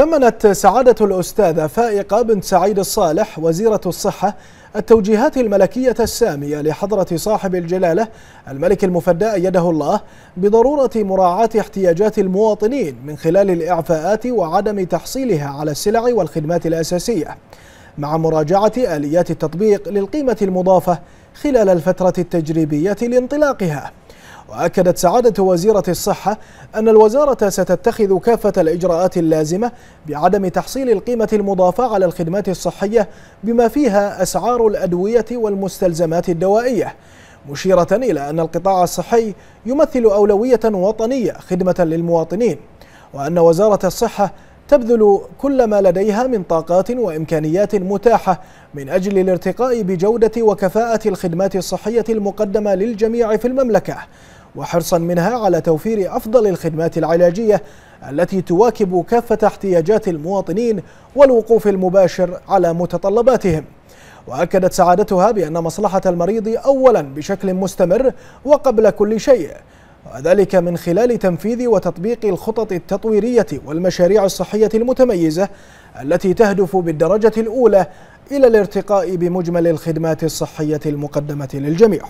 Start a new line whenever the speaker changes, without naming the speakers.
ثمنت سعادة الأستاذة فائقة بنت سعيد الصالح وزيرة الصحة التوجيهات الملكية السامية لحضرة صاحب الجلالة الملك المفدى أيده الله بضرورة مراعاة احتياجات المواطنين من خلال الإعفاءات وعدم تحصيلها على السلع والخدمات الأساسية مع مراجعة آليات التطبيق للقيمة المضافة خلال الفترة التجريبية لانطلاقها وأكدت سعادة وزيرة الصحة أن الوزارة ستتخذ كافة الإجراءات اللازمة بعدم تحصيل القيمة المضافة على الخدمات الصحية بما فيها أسعار الأدوية والمستلزمات الدوائية مشيرة إلى أن القطاع الصحي يمثل أولوية وطنية خدمة للمواطنين وأن وزارة الصحة تبذل كل ما لديها من طاقات وإمكانيات متاحة من أجل الارتقاء بجودة وكفاءة الخدمات الصحية المقدمة للجميع في المملكة وحرصا منها على توفير أفضل الخدمات العلاجية التي تواكب كافة احتياجات المواطنين والوقوف المباشر على متطلباتهم وأكدت سعادتها بأن مصلحة المريض أولا بشكل مستمر وقبل كل شيء وذلك من خلال تنفيذ وتطبيق الخطط التطويرية والمشاريع الصحية المتميزة التي تهدف بالدرجة الأولى إلى الارتقاء بمجمل الخدمات الصحية المقدمة للجميع